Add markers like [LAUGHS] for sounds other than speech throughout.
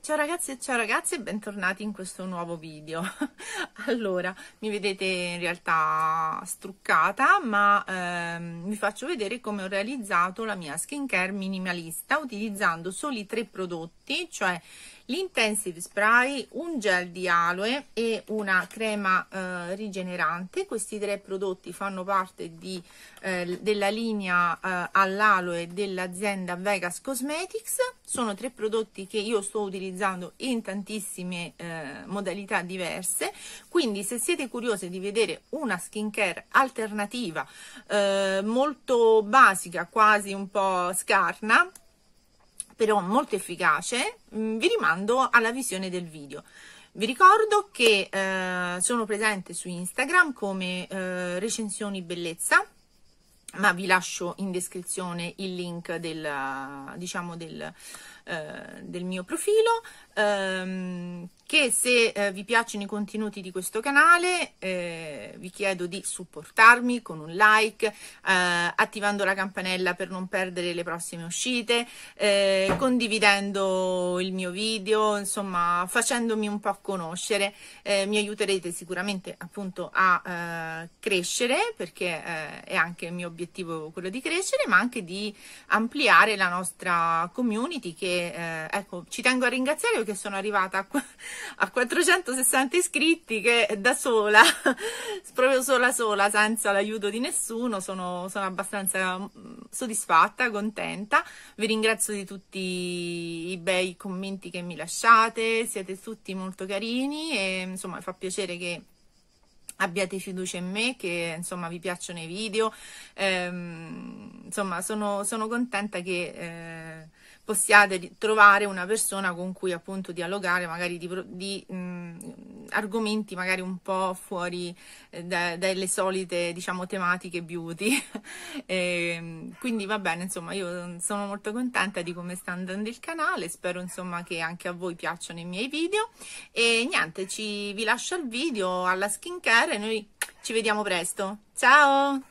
Ciao ragazzi e ciao ragazze e bentornati in questo nuovo video. [LAUGHS] allora, mi vedete in realtà struccata, ma ehm, vi faccio vedere come ho realizzato la mia skincare minimalista utilizzando soli tre prodotti, cioè l'intensive spray, un gel di aloe e una crema eh, rigenerante. Questi tre prodotti fanno parte di, eh, della linea eh, all'aloe dell'azienda Vegas Cosmetics. Sono tre prodotti che io sto utilizzando in tantissime eh, modalità diverse, quindi se siete curiosi di vedere una skincare alternativa eh, molto basica, quasi un po' scarna, però molto efficace, mm, vi rimando alla visione del video. Vi ricordo che eh, sono presente su Instagram come eh, recensioni bellezza, ma vi lascio in descrizione il link del, diciamo del, eh, del mio profilo, ehm, che se eh, vi piacciono i contenuti di questo canale eh, vi chiedo di supportarmi con un like, eh, attivando la campanella per non perdere le prossime uscite, eh, condividendo il mio video, insomma facendomi un po' conoscere, mi aiuterete sicuramente appunto a crescere perché è anche il mio obiettivo quello di crescere ma anche di ampliare la nostra community che eh, ecco, ci tengo a ringraziare perché sono arrivata a, a 460 iscritti che da sola, [LAUGHS] proprio sola sola, senza l'aiuto di nessuno, sono, sono abbastanza mm, soddisfatta, contenta. Vi ringrazio di tutti i bei commenti che mi lasciate, siete tutti molto carini e insomma fa piacere che abbiate fiducia in me, che insomma vi piacciono i video, ehm, insomma sono, sono contenta che... Eh, possiate trovare una persona con cui appunto dialogare magari di, di mh, argomenti magari un po' fuori eh, da, dalle solite diciamo tematiche beauty [LAUGHS] e, ehm, quindi va bene insomma io sono molto contenta di come sta andando il canale spero insomma che anche a voi piacciono i miei video e niente ci, vi lascio il video alla skincare e noi ci vediamo presto ciao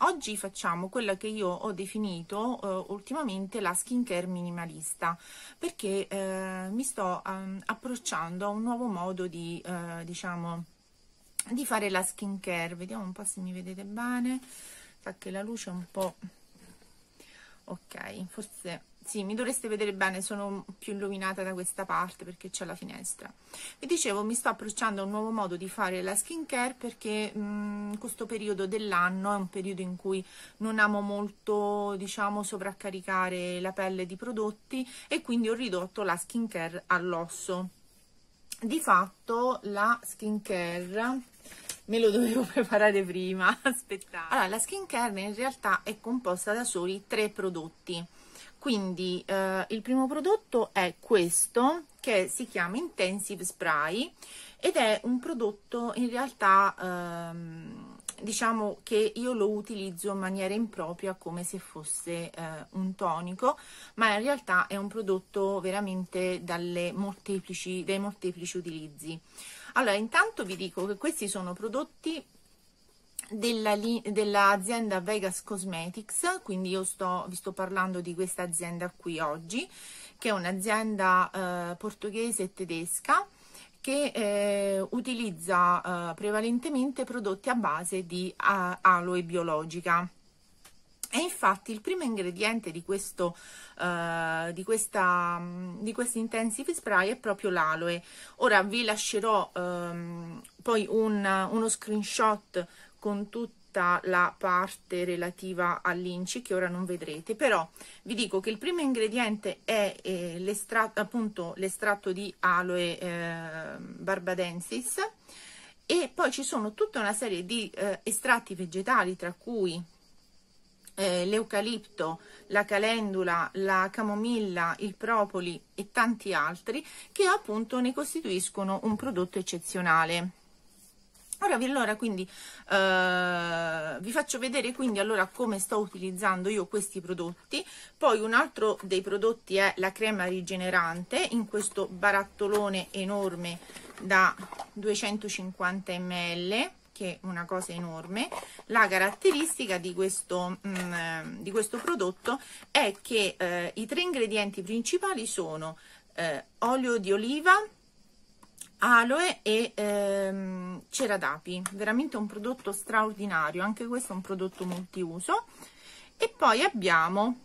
oggi facciamo quella che io ho definito eh, ultimamente la skincare minimalista, perché eh, mi sto um, approcciando a un nuovo modo di, eh, diciamo, di fare la skincare. Vediamo un po' se mi vedete bene, fa che la luce è un po'... Ok, forse sì, mi dovreste vedere bene, sono più illuminata da questa parte perché c'è la finestra. Vi dicevo, mi sto approcciando a un nuovo modo di fare la skincare perché mh, mm, questo periodo dell'anno è un periodo in cui non amo molto, diciamo, sovraccaricare la pelle di prodotti e quindi ho ridotto la skincare all'osso. Di fatto la skincare me lo dovevo [LAUGHS] preparare prima, aspettate. Allora, la skincare in realtà è composta da soli tre prodotti quindi eh, il primo prodotto è questo che si chiama Intensive Spray ed è un prodotto in realtà ehm, diciamo che io lo utilizzo in maniera impropria come se fosse eh, un tonico, ma in realtà è un prodotto veramente molteplici, dai molteplici utilizzi. Allora, intanto vi dico che questi sono prodotti dell'azienda della Vegas Cosmetics, quindi io sto, vi sto parlando di questa azienda qui oggi, che è un'azienda eh, portoghese e tedesca che eh, utilizza eh, prevalentemente prodotti a base di aloe biologica. E infatti il primo ingrediente di questo, uh, di questa, mm, di questo intensive spray è proprio l'aloe. Ora vi lascerò um, poi un, uno screenshot con tutta la parte relativa all'inci che ora non vedrete però vi dico che il primo ingrediente è eh, l'estratto appunto l'estratto di aloe eh, barbadensis e poi ci sono tutta una serie di eh, estratti vegetali tra cui eh, l'eucalipto, la calendula, la camomilla, il propoli e tanti altri che appunto ne costituiscono un prodotto eccezionale. Ora vi, allora, quindi, eh, vi faccio vedere quindi, allora, come sto utilizzando io questi prodotti, poi un altro dei prodotti è la crema rigenerante in questo barattolone enorme da 250 ml che è una cosa enorme, la caratteristica di questo, mh, mm, eh, di questo prodotto è che eh, i tre ingredienti principali sono eh, olio di oliva, aloe e ehm, cera d'api, veramente un prodotto straordinario, anche questo è un prodotto multiuso. E poi abbiamo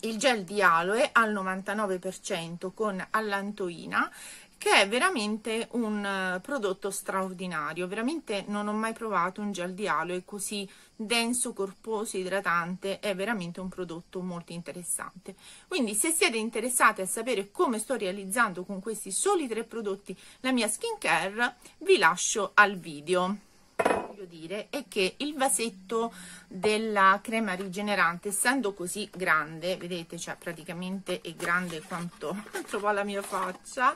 il gel di aloe al 99% con allantoina che è veramente un eh, prodotto straordinario, veramente non ho mai provato un gel di aloe così denso, corposo, idratante, è veramente un prodotto molto interessante. Quindi se siete interessati a sapere come sto realizzando con questi soli tre prodotti la mia skincare, vi lascio al video voglio dire è che il vasetto della crema rigenerante essendo così grande vedete cioè praticamente è grande quanto, [LAUGHS] trovo la mia faccia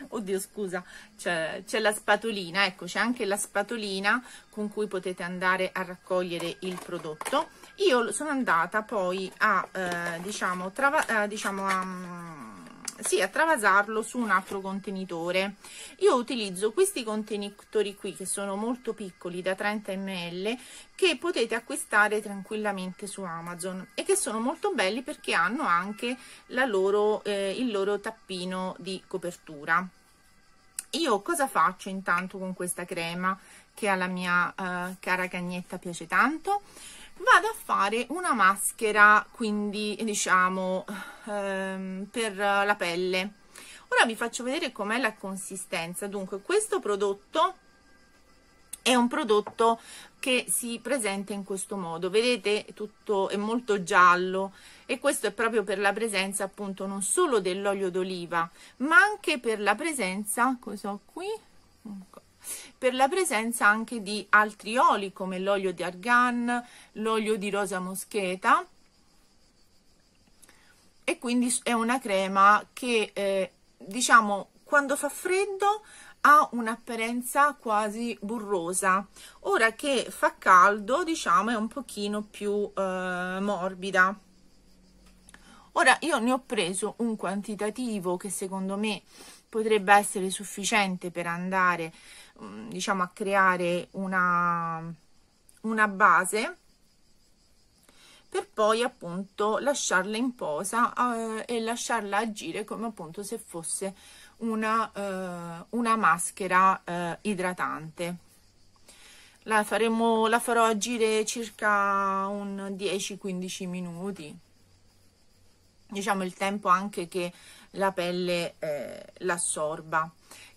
[LAUGHS] oddio scusa, c'è, la spatolina, ecco c'è anche la spatolina con cui potete andare a raccogliere il prodotto. Io sono andata poi a, eh, diciamo, trava, eh, diciamo a mm, sì, a travasarlo su un altro contenitore. Io utilizzo questi contenitori qui che sono molto piccoli da 30 ml che potete acquistare tranquillamente su Amazon e che sono molto belli perché hanno anche loro, eh, il loro tappino di copertura. Io cosa faccio intanto con questa crema che alla mia eh, cara cagnetta piace tanto? vado a fare una maschera quindi diciamo ehm, per la pelle ora vi faccio vedere com'è la consistenza dunque questo prodotto è un prodotto che si presenta in questo modo vedete tutto è molto giallo e questo è proprio per la presenza appunto non solo dell'olio d'oliva ma anche per la presenza cosa ho qui ecco per la presenza anche di altri oli come l'olio di argan, l'olio di rosa moscheta e quindi è una crema che eh, diciamo quando fa freddo ha un'apparenza quasi burrosa ora che fa caldo diciamo è un pochino più eh, morbida ora io ne ho preso un quantitativo che secondo me potrebbe essere sufficiente per andare Mm, diciamo a creare una, una base per poi appunto lasciarla in posa eh, e lasciarla agire come appunto se fosse una, eh, una maschera eh, idratante. La, faremo, la farò agire circa un 10-15 minuti, diciamo il tempo anche che la pelle eh, l'assorba.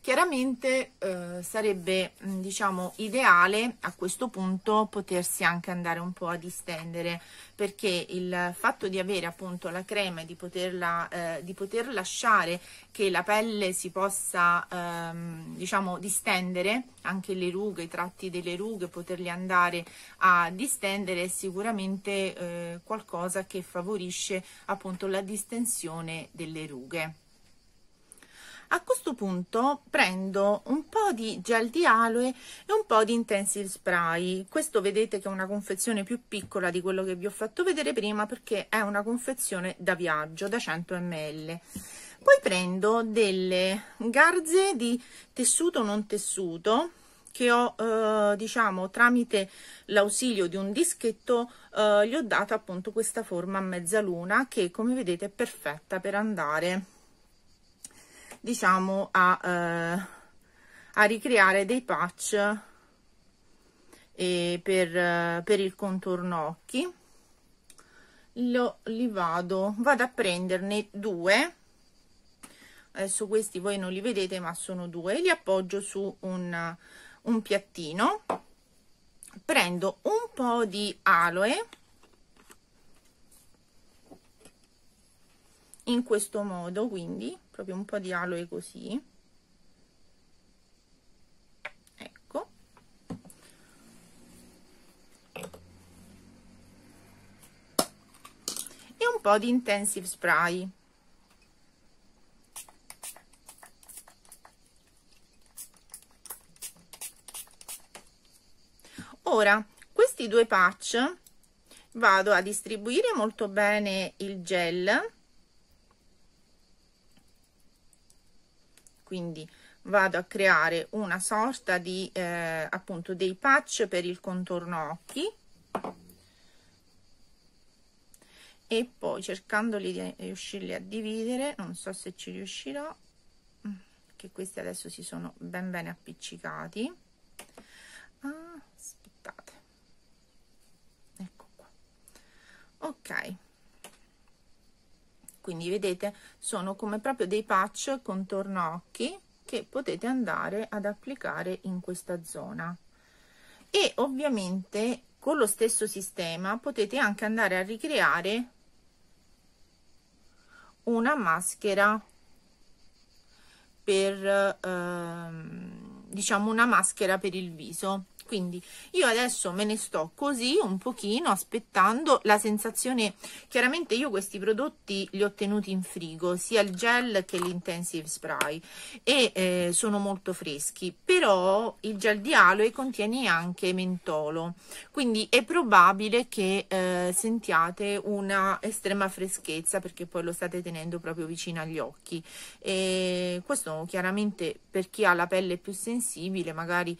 Chiaramente eh, sarebbe mm, diciamo, ideale a questo punto potersi anche andare un po' a distendere perché il fatto di avere appunto la crema e di, poterla, eh, di poter lasciare che la pelle si possa ehm, diciamo, distendere, anche le rughe, i tratti delle rughe, poterli andare a distendere è sicuramente eh, qualcosa che favorisce appunto la distensione delle rughe a questo punto prendo un po' di gel di aloe e un po' di intensive spray questo vedete che è una confezione più piccola di quello che vi ho fatto vedere prima perché è una confezione da viaggio da 100 ml poi prendo delle garze di tessuto non tessuto che ho eh, diciamo tramite l'ausilio di un dischetto eh, gli ho dato appunto questa forma a mezzaluna che come vedete è perfetta per andare diciamo a, eh, a ricreare dei patch eh, per, per, il contorno occhi Lo, li vado vado a prenderne due adesso questi voi non li vedete ma sono due li appoggio su un, un piattino prendo un po' di aloe in questo modo quindi proprio un po' di aloe così ecco e un po' di intensive spray ora questi due patch vado a distribuire molto bene il gel quindi vado a creare una sorta di eh, appunto dei patch per il contorno occhi e poi cercandoli di riuscirli a dividere non so se ci riuscirò mm, che questi adesso si sono ben bene appiccicati ah, aspettate ecco qua ok quindi vedete sono come proprio dei patch contorno occhi che potete andare ad applicare in questa zona e ovviamente con lo stesso sistema potete anche andare a ricreare una maschera per ehm, diciamo una maschera per il viso quindi io adesso me ne sto così un pochino aspettando la sensazione chiaramente io questi prodotti li ho tenuti in frigo sia il gel che l'intensive spray e eh, sono molto freschi però il gel di aloe contiene anche mentolo quindi è probabile che eh, sentiate una estrema freschezza perché poi lo state tenendo proprio vicino agli occhi e questo chiaramente per chi ha la pelle più sensibile magari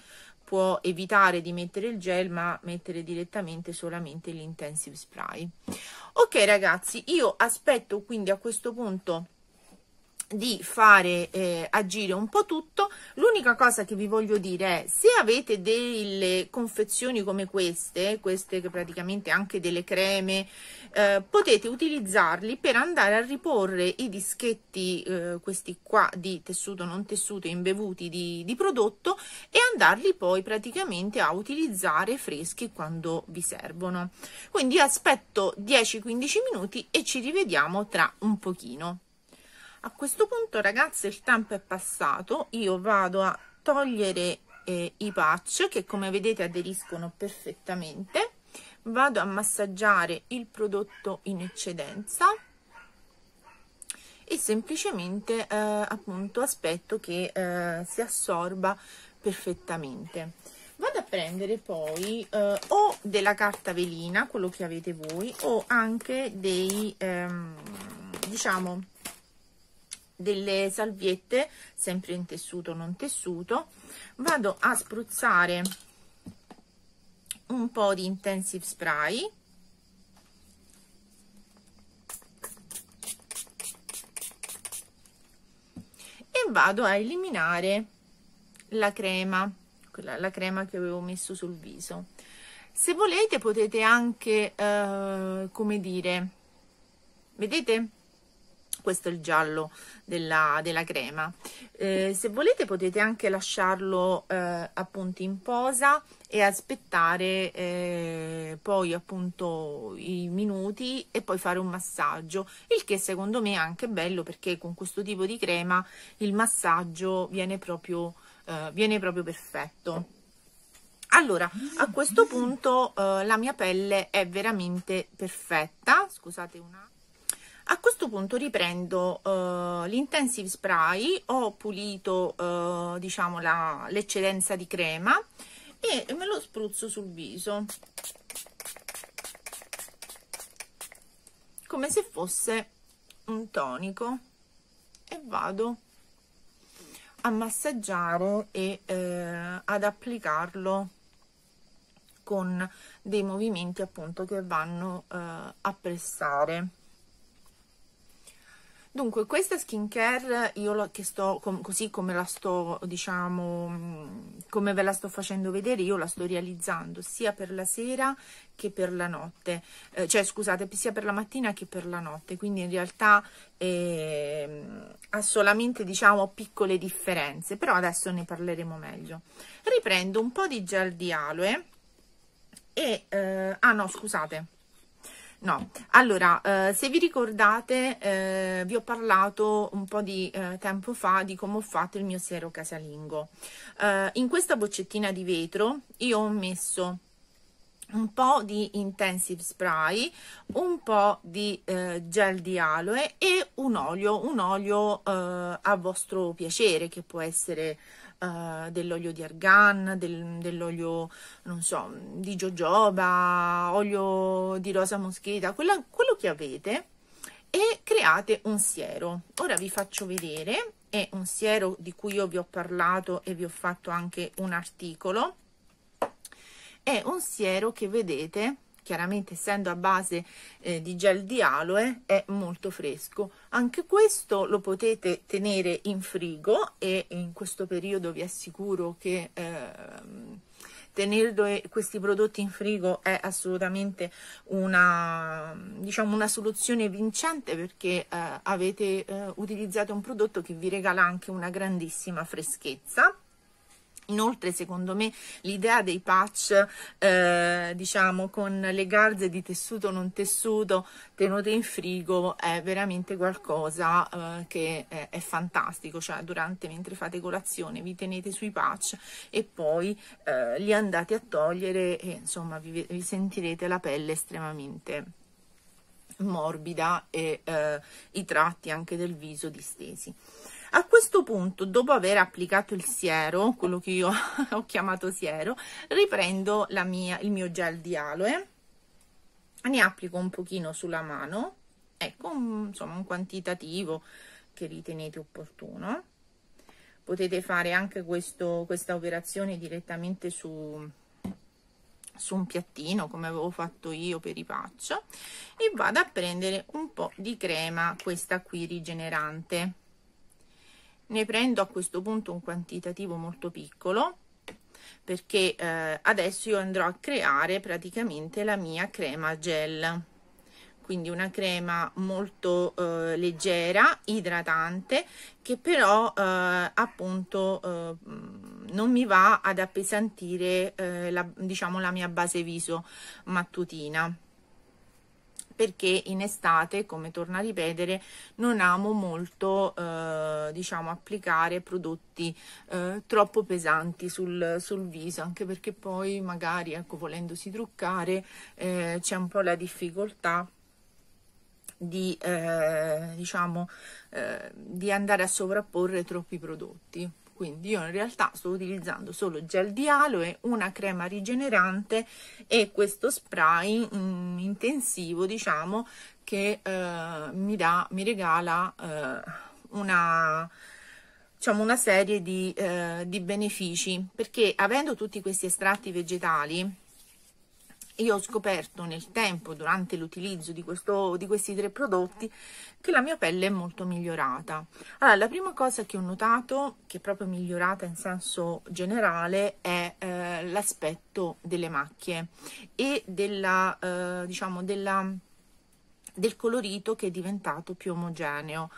può evitare di mettere il gel ma mettere direttamente solamente l'intensive spray ok ragazzi io aspetto quindi a questo punto di fare eh, agire un po' tutto. L'unica cosa che vi voglio dire è se avete delle confezioni come queste, queste che praticamente anche delle creme, eh, potete utilizzarli per andare a riporre i dischetti, eh, questi qua di tessuto non tessuto imbevuti di, di prodotto e andarli poi praticamente a utilizzare freschi quando vi servono. Quindi aspetto 10-15 minuti e ci rivediamo tra un pochino a questo punto ragazze il tempo è passato io vado a togliere eh, i patch che come vedete aderiscono perfettamente vado a massaggiare il prodotto in eccedenza e semplicemente eh, appunto aspetto che eh, si assorba perfettamente vado a prendere poi eh, o della carta velina quello che avete voi o anche dei ehm, diciamo delle salviette sempre in tessuto non tessuto vado a spruzzare un po' di intensive spray e vado a eliminare la crema quella, la crema che avevo messo sul viso se volete potete anche eh, come dire vedete questo è il giallo della, della crema eh, se volete potete anche lasciarlo eh, appunto in posa e aspettare eh, poi appunto i minuti e poi fare un massaggio il che secondo me è anche bello perché con questo tipo di crema il massaggio viene proprio, eh, viene proprio perfetto allora, a questo punto eh, la mia pelle è veramente perfetta. Scusate un attimo. A questo punto riprendo eh, l'intensive spray, ho pulito eh, diciamo l'eccedenza di crema e me lo spruzzo sul viso come se fosse un tonico e vado a massaggiare e eh, ad applicarlo con dei movimenti appunto che vanno eh, a pressare Dunque, questa skincare io la, che sto com, così come la sto, diciamo, mm, come ve la sto facendo vedere, io la sto realizzando sia per la sera che per la notte, eh, cioè scusate, sia per la mattina che per la notte, quindi in realtà eh, ha solamente, diciamo, piccole differenze, però adesso ne parleremo meglio. Riprendo un po' di gel di aloe e, eh, ah no, scusate, No, allora, eh, se vi ricordate, eh, vi ho parlato un po' di eh, tempo fa di come ho fatto il mio siero casalingo. Eh, in questa boccettina di vetro io ho messo un po' di intensive spray, un po' di eh, gel di aloe e un olio, un olio eh, a vostro piacere che può essere uh, dell'olio di argan, del, dell'olio, non so, di jojoba, olio di rosa moschita, quella, quello che avete e create un siero. Ora vi faccio vedere, è un siero di cui io vi ho parlato e vi ho fatto anche un articolo, è un siero che vedete chiaramente essendo a base eh, di gel di aloe è molto fresco anche questo lo potete tenere in frigo e in questo periodo vi assicuro che eh, tenere questi prodotti in frigo è assolutamente una, diciamo, una soluzione vincente perché eh, avete eh, utilizzato un prodotto che vi regala anche una grandissima freschezza Inoltre, secondo me, l'idea dei patch, eh, diciamo, con le garze di tessuto non tessuto tenute in frigo è veramente qualcosa eh, che è, è, fantastico, cioè durante, mentre fate colazione, vi tenete sui patch e poi eh, li andate a togliere e insomma vi, vi sentirete la pelle estremamente morbida e eh, i tratti anche del viso distesi. A questo punto, dopo aver applicato il siero, quello che io [LAUGHS] ho chiamato siero, riprendo mia, il mio gel di aloe, ne applico un pochino sulla mano, ecco, un, insomma, un quantitativo che ritenete opportuno. Potete fare anche questo, questa operazione direttamente su, su un piattino come avevo fatto io per i patch e vado a prendere un po' di crema questa qui rigenerante ne prendo a questo punto un quantitativo molto piccolo perché eh, adesso io andrò a creare praticamente la mia crema gel quindi una crema molto eh, leggera, idratante, che però eh, appunto eh, non mi va ad appesantire eh, la, diciamo, la mia base viso mattutina perché in estate, come torno a ripetere, non amo molto eh, diciamo, applicare prodotti eh, troppo pesanti sul, sul, viso, anche perché poi magari ecco, volendosi truccare eh, c'è un po' la difficoltà di, eh, diciamo, eh, di andare a sovrapporre troppi prodotti quindi io in realtà sto utilizzando solo gel di aloe, una crema rigenerante e questo spray mh, mm, intensivo diciamo che eh, mi, dà, mi regala eh, una diciamo una serie di, eh, di benefici perché avendo tutti questi estratti vegetali io ho scoperto nel tempo, durante l'utilizzo di, di questi tre prodotti, che la mia pelle è molto migliorata. Allora, la prima cosa che ho notato, che è proprio migliorata in senso generale, è eh, l'aspetto delle macchie e della, eh, diciamo, della, del colorito che è diventato più omogeneo.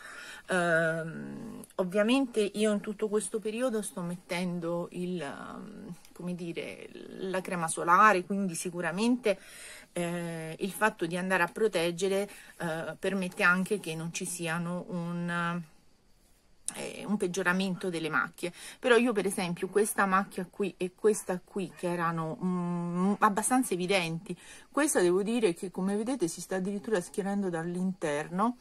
Uh, ovviamente io in tutto questo periodo sto mettendo il, ehm, come dire, la crema solare, quindi sicuramente eh, il fatto di andare a proteggere eh, permette anche che non ci siano un, eh, un, peggioramento delle macchie però io per esempio questa macchia qui e questa qui che erano mm, abbastanza evidenti questa devo dire che come vedete si sta addirittura schierando dall'interno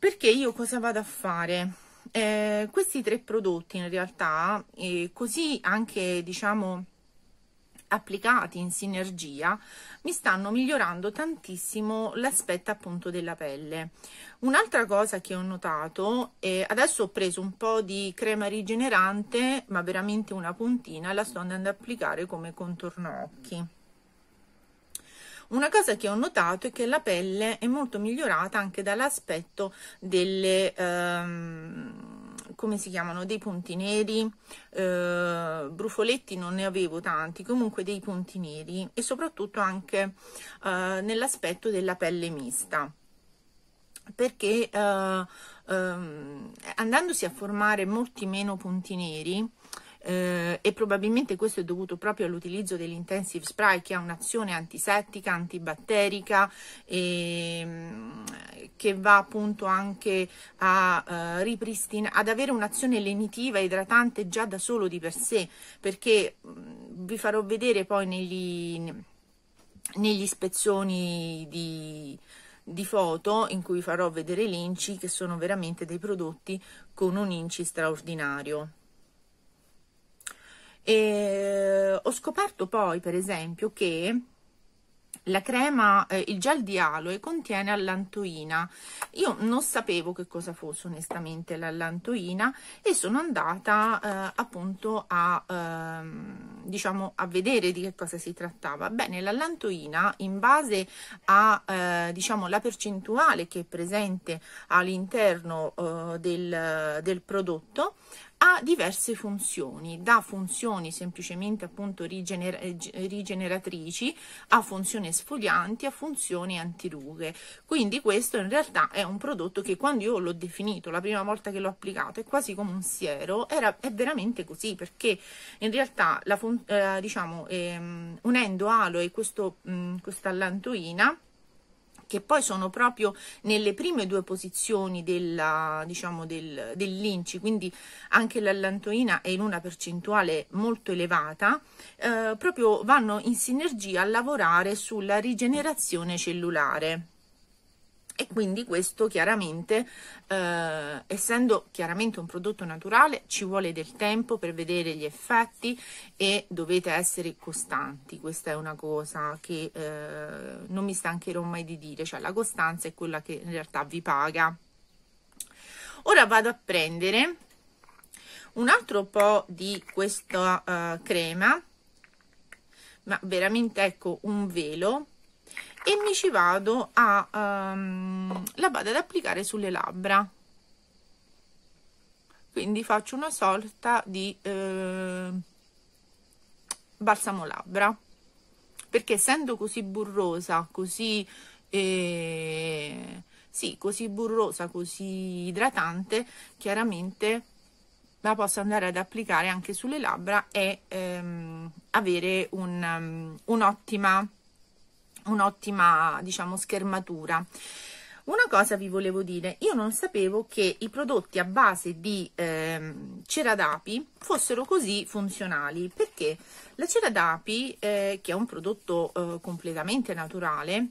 perché io cosa vado a fare? Eh, questi tre prodotti in realtà, eh, così anche diciamo applicati in sinergia, mi stanno migliorando tantissimo l'aspetto appunto della pelle. Un'altra cosa che ho notato, eh, adesso ho preso un po' di crema rigenerante, ma veramente una puntina, la sto andando ad applicare come contorno occhi. Una cosa che ho notato è che la pelle è molto migliorata anche dall'aspetto delle... Ehm, come si chiamano dei punti neri eh, brufoletti non ne avevo tanti comunque dei punti neri e soprattutto anche eh, nell'aspetto della pelle mista perché eh, ehm, andandosi a formare molti meno punti neri eh, e probabilmente questo è dovuto proprio all'utilizzo dell'intensive spray che ha un'azione antisettica, antibatterica e ehm, che va appunto anche a eh, ripristinare, ad avere un'azione lenitiva e idratante già da solo di per sé, perché mh, mm, vi farò vedere poi negli, negli ispezioni di, di foto in cui farò vedere l'inci che sono veramente dei prodotti con un inci straordinario. E eh, ho scoperto poi, per esempio, che la crema, eh, il gel di aloe contiene allantoina. Io non sapevo che cosa fosse onestamente l'allantoina e sono andata eh, appunto a, ehm, diciamo, a vedere di che cosa si trattava. Bene, l'allantoina in base alla eh, diciamo, percentuale che è presente all'interno eh, del, del prodotto ha diverse funzioni, da funzioni semplicemente appunto rigener eh, rigeneratrici a funzioni sfoglianti a funzioni antirughe. Quindi questo in realtà è un prodotto che quando io l'ho definito la prima volta che l'ho applicato è quasi come un siero, era, è veramente così perché in realtà la, eh, diciamo ehm, unendo aloe e mm, questa lantoina che poi sono proprio nelle prime due posizioni della, diciamo, del, dell'Inci, quindi anche l'Allantoina è in una percentuale molto elevata, eh, proprio vanno in sinergia a lavorare sulla rigenerazione cellulare e quindi questo chiaramente, eh, essendo chiaramente un prodotto naturale, ci vuole del tempo per vedere gli effetti e dovete essere costanti. Questa è una cosa che eh, non mi stancherò mai di dire, cioè la costanza è quella che in realtà vi paga. Ora vado a prendere un altro po' di questa uh, crema, ma veramente ecco un velo e mi ci vado a um, la vado ad applicare sulle labbra quindi faccio una sorta di eh, balsamo labbra perché essendo così burrosa così eh, sì, così burrosa, così idratante, chiaramente la posso andare ad applicare anche sulle labbra e ehm, avere ehm, un'ottima um, un un'ottima diciamo schermatura. Una cosa vi volevo dire, io non sapevo che i prodotti a base di eh, cera d'api fossero così funzionali, perché la cera d'api, eh, che è un prodotto eh, completamente naturale,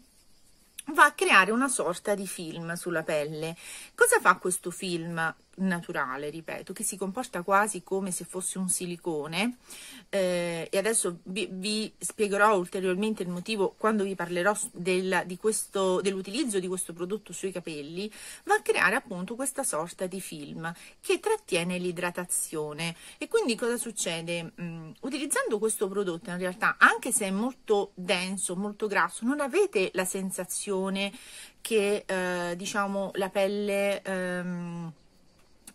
va a creare una sorta di film sulla pelle. Cosa fa questo film? naturale, ripeto, che si comporta quasi come se fosse un silicone eh, e adesso vi, vi, spiegherò ulteriormente il motivo quando vi parlerò del, dell'utilizzo di questo prodotto sui capelli, va a creare appunto questa sorta di film che trattiene l'idratazione e quindi cosa succede? Mm, utilizzando questo prodotto in realtà anche se è molto denso, molto grasso, non avete la sensazione che eh, diciamo la pelle ehm,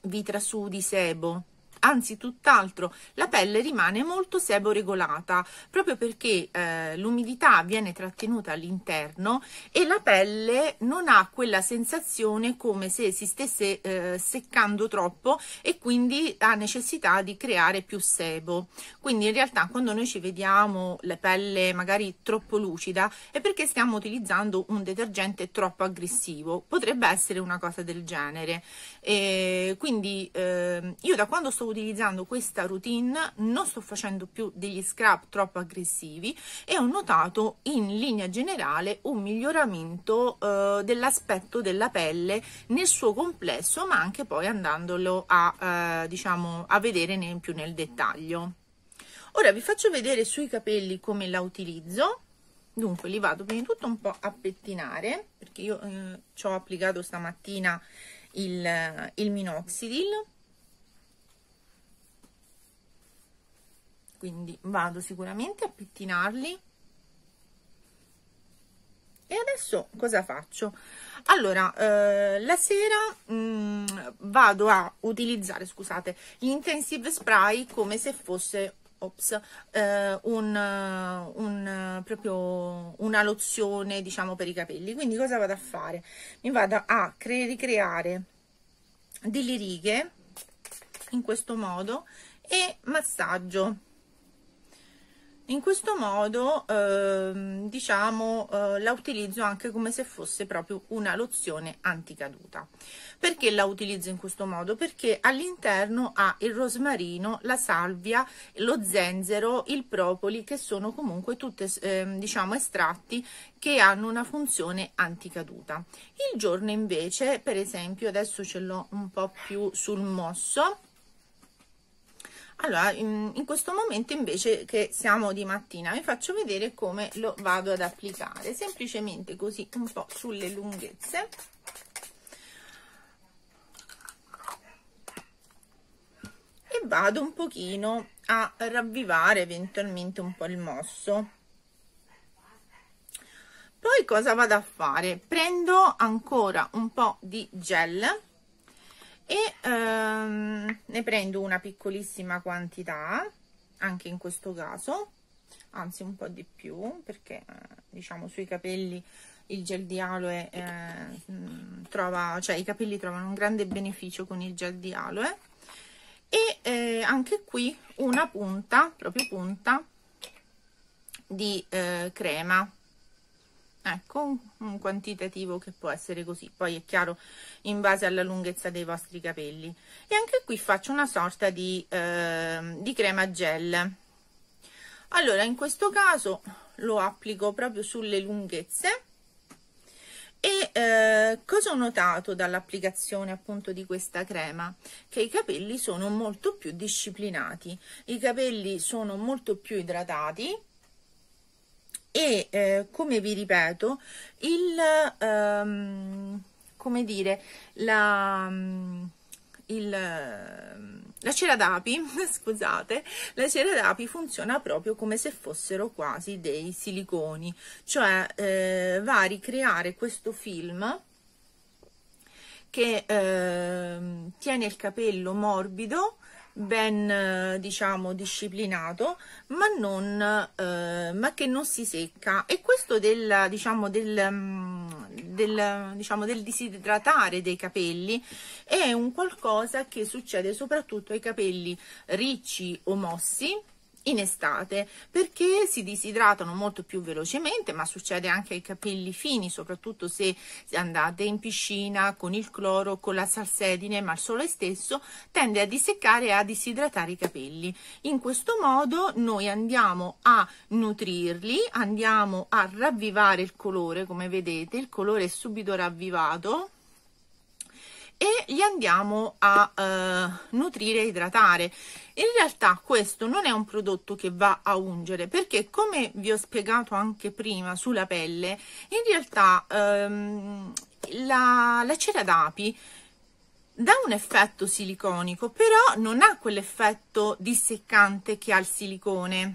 Vitra su di sebo anzi tutt'altro, la pelle rimane molto seboregolata proprio perché eh, l'umidità viene trattenuta all'interno e la pelle non ha quella sensazione come se si stesse eh, seccando troppo e quindi ha necessità di creare più sebo. Quindi in realtà quando noi ci vediamo la pelle magari troppo lucida è perché stiamo utilizzando un detergente troppo aggressivo, potrebbe essere una cosa del genere. E quindi eh, io da quando sto utilizzando questa routine non sto facendo più degli scrap troppo aggressivi e ho notato in linea generale un miglioramento eh, dell'aspetto della pelle nel suo complesso ma anche poi andandolo a, eh, diciamo, a vedere nel, più nel dettaglio. Ora vi faccio vedere sui capelli come la utilizzo. Dunque li vado prima di tutto un po' a pettinare perché io eh, ci ho applicato stamattina il, il minoxidil quindi vado sicuramente a pettinarli e adesso cosa faccio? Allora, eh, la sera mh, mm, vado a utilizzare, scusate, l'intensive spray come se fosse ops, eh, un, un, proprio una lozione, diciamo, per i capelli. Quindi cosa vado a fare? Mi vado a ricreare delle righe in questo modo e massaggio in questo modo ehm, diciamo eh, la utilizzo anche come se fosse proprio una lozione anticaduta perché la utilizzo in questo modo perché all'interno ha il rosmarino la salvia lo zenzero il propoli che sono comunque tutti ehm, diciamo estratti che hanno una funzione anticaduta il giorno invece per esempio adesso ce l'ho un po più sul mosso allora in, in questo momento invece che siamo di mattina vi faccio vedere come lo vado ad applicare semplicemente così un po' sulle lunghezze e vado un pochino a ravvivare eventualmente un po' il mosso poi cosa vado a fare? Prendo ancora un po' di gel e ehm, ne prendo una piccolissima quantità anche in questo caso anzi un po' di più perché eh, diciamo sui capelli il gel di aloe eh, mm, trova, cioè i capelli trovano un grande beneficio con il gel di aloe e eh, anche qui una punta, proprio punta di eh, crema Ecco, un, quantitativo che può essere così, poi è chiaro in base alla lunghezza dei vostri capelli. E anche qui faccio una sorta di, eh, di crema gel. Allora, in questo caso lo applico proprio sulle lunghezze e eh, cosa ho notato dall'applicazione appunto di questa crema? Che i capelli sono molto più disciplinati, i capelli sono molto più idratati, e eh, come vi ripeto il, ehm, come dire, la, mm, il, la cera d'api, [LAUGHS] scusate, la cera d'api funziona proprio come se fossero quasi dei siliconi, cioè eh, va a ricreare questo film che eh, tiene il capello morbido, ben eh, diciamo disciplinato ma, non, eh, ma che non si secca e questo del diciamo del, mm, del, diciamo del disidratare dei capelli è un qualcosa che succede soprattutto ai capelli ricci o mossi in estate perché si disidratano molto più velocemente, ma succede anche ai capelli fini, soprattutto se andate in piscina con il cloro, con la salsedine, ma il sole stesso tende a disseccare e a disidratare i capelli. In questo modo noi andiamo a nutrirli, andiamo a ravvivare il colore, come vedete, il colore è subito ravvivato e li andiamo a eh, nutrire e idratare. In realtà questo non è un prodotto che va a ungere perché come vi ho spiegato anche prima sulla pelle, in realtà ehm, la, la cera d'api dà un effetto siliconico, però non ha quell'effetto disseccante che ha il silicone.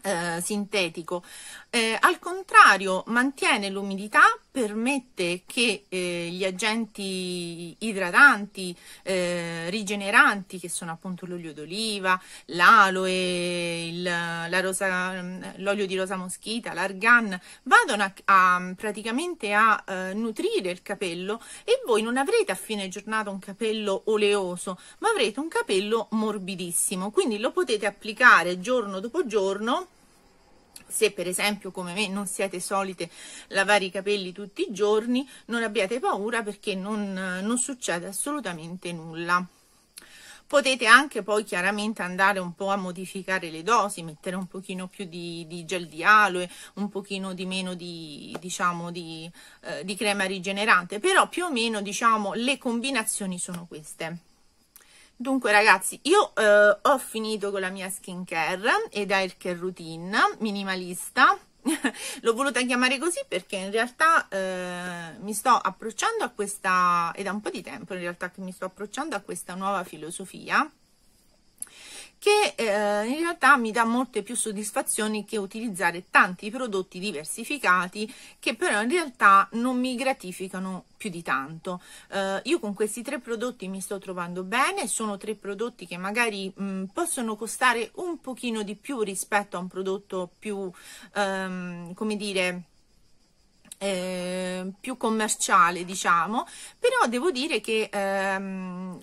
Eh, sintetico eh, al contrario mantiene l'umidità permette che eh, gli agenti idratanti, eh, rigeneranti, che sono appunto l'olio d'oliva, l'aloe, il, rosa, mm, l'olio di rosa moschita, l'argan, vadano a, a praticamente a eh, nutrire il capello e voi non avrete a fine giornata un capello oleoso, ma avrete un capello morbidissimo, quindi lo potete applicare giorno dopo giorno se per esempio come me non siete solite lavare i capelli tutti i giorni, non abbiate paura perché non, non succede assolutamente nulla. Potete anche poi chiaramente andare un po' a modificare le dosi, mettere un pochino più di, di gel di aloe, un pochino di meno di, diciamo, di, eh, di crema rigenerante, però più o meno diciamo, le combinazioni sono queste. Dunque ragazzi, io eh, ho finito con la mia skincare ed hair care routine minimalista, [LAUGHS] l'ho voluta chiamare così perché in realtà eh, mi sto approcciando a questa, è da un po' di tempo in realtà che mi sto approcciando a questa nuova filosofia che eh, in realtà mi dà molte più soddisfazioni che utilizzare tanti prodotti diversificati che però in realtà non mi gratificano più di tanto. Eh, io con questi tre prodotti mi sto trovando bene, sono tre prodotti che magari mh, mm, possono costare un pochino di più rispetto a un prodotto più, ehm, come dire, eh, più commerciale, diciamo, però devo dire che ehm,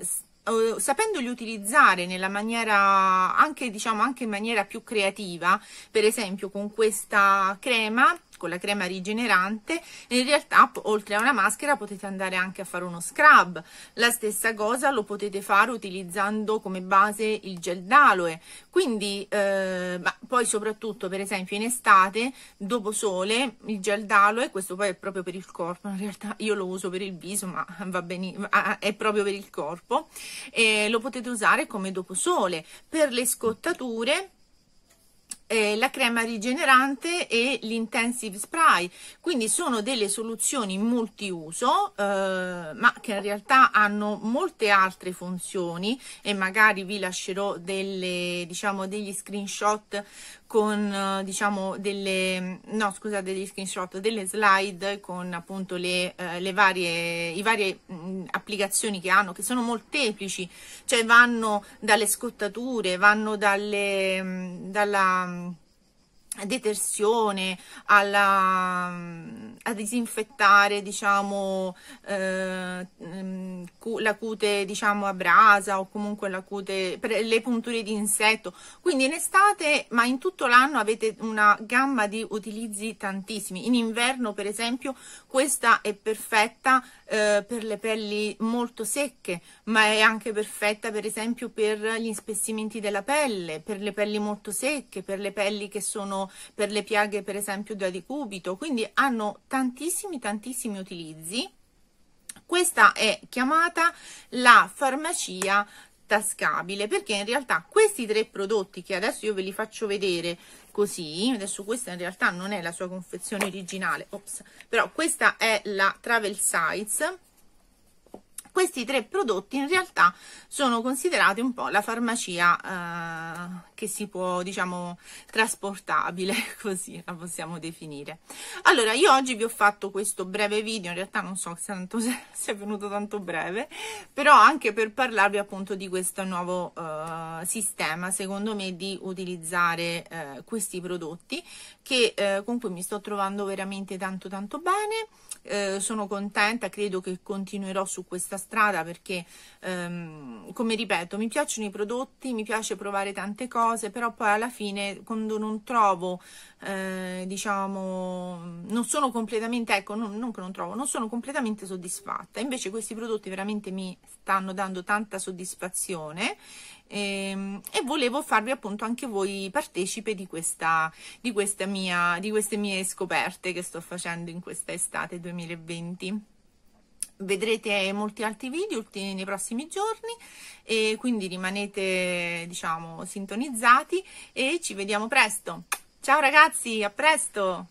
eh, sapendoli utilizzare nella maniera anche diciamo anche in maniera più creativa per esempio con questa crema con la crema rigenerante in realtà oltre a una maschera potete andare anche a fare uno scrub la stessa cosa lo potete fare utilizzando come base il gel d'aloe quindi, eh, ma poi soprattutto per esempio in estate, dopo sole, il gel d'aloe, questo poi è proprio per il corpo, in realtà io lo uso per il viso, ma va benissimo, è proprio per il corpo, e lo potete usare come dopo sole. Per le scottature eh, la crema rigenerante e l'intensive spray quindi sono delle soluzioni multiuso eh, ma che in realtà hanno molte altre funzioni e magari vi lascerò delle, diciamo, degli screenshot con eh, diciamo delle, no, scusate, degli screenshot, delle slide con appunto le, eh, le varie, i varie mm, applicazioni che hanno, che sono molteplici, cioè vanno dalle scottature, vanno dalle, mm, dalla mm, detersione, alla, a disinfettare diciamo, eh, mm, la cute diciamo, a brasa o comunque la cute, le punture di insetto. Quindi in estate, ma in tutto l'anno avete una gamma di utilizzi tantissimi. In inverno, per esempio, questa è perfetta eh, per le pelli molto secche, ma è anche perfetta per esempio per gli spessimenti della pelle, per le pelli molto secche, per le pelli che sono per le piaghe per esempio da decubito, quindi hanno tantissimi tantissimi utilizzi. Questa è chiamata la farmacia tascabile perché in realtà questi tre prodotti che adesso io ve li faccio vedere così adesso questa in realtà non è la sua confezione originale ops, però questa è la travel size questi tre prodotti in realtà sono considerati un po' la farmacia eh, che si può, diciamo, trasportabile, [LAUGHS] così la possiamo definire. Allora, io oggi vi ho fatto questo breve video, in realtà non so se, se è venuto tanto breve, però anche per parlarvi appunto di questo nuovo eh, sistema, secondo me, di utilizzare eh, questi prodotti che, eh, con cui mi sto trovando veramente tanto tanto bene eh, sono contenta, credo che continuerò su questa strada perché, ehm, come ripeto, mi piacciono i prodotti, mi piace provare tante cose, però poi alla fine quando non trovo, eh, diciamo, non sono completamente, ecco, non, non, non trovo, non sono completamente soddisfatta. Invece questi prodotti veramente mi stanno dando tanta soddisfazione e, ehm, e, volevo farvi appunto anche voi partecipe di, questa, di, questa mia, di queste mie scoperte che sto facendo in questa estate 2020 vedrete molti altri video nei prossimi giorni e quindi rimanete diciamo sintonizzati e ci vediamo presto ciao ragazzi a presto